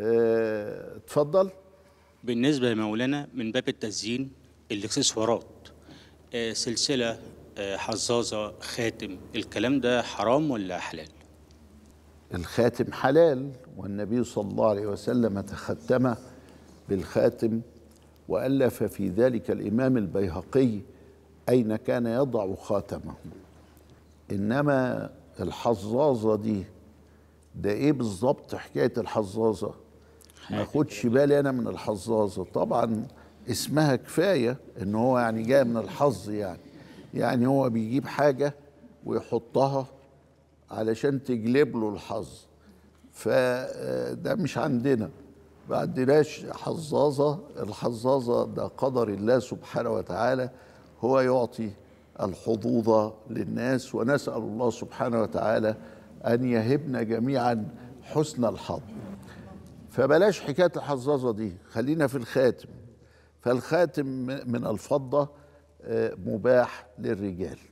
آه، اتفضل بالنسبه لمولانا من باب التزيين الاكسسوارات آه، سلسله آه، حظاظه خاتم الكلام ده حرام ولا حلال الخاتم حلال والنبي صلى الله عليه وسلم تختم بالخاتم والف في ذلك الامام البيهقي اين كان يضع خاتمه انما الحظاظه دي ده ايه بالظبط حكايه الحظاظه ما اخدش بالي انا من الحظاظه طبعا اسمها كفايه ان هو يعني جاي من الحظ يعني يعني هو بيجيب حاجه ويحطها علشان تجلب له الحظ فده آه، مش عندنا ما عندناش حظاظه الحظاظه ده قدر الله سبحانه وتعالى هو يعطي الحظوظ للناس ونسال الله سبحانه وتعالى أن يهبنا جميعا حسن الحظ فبلاش حكاية الحظاظة دي خلينا في الخاتم فالخاتم من الفضة آه، مباح للرجال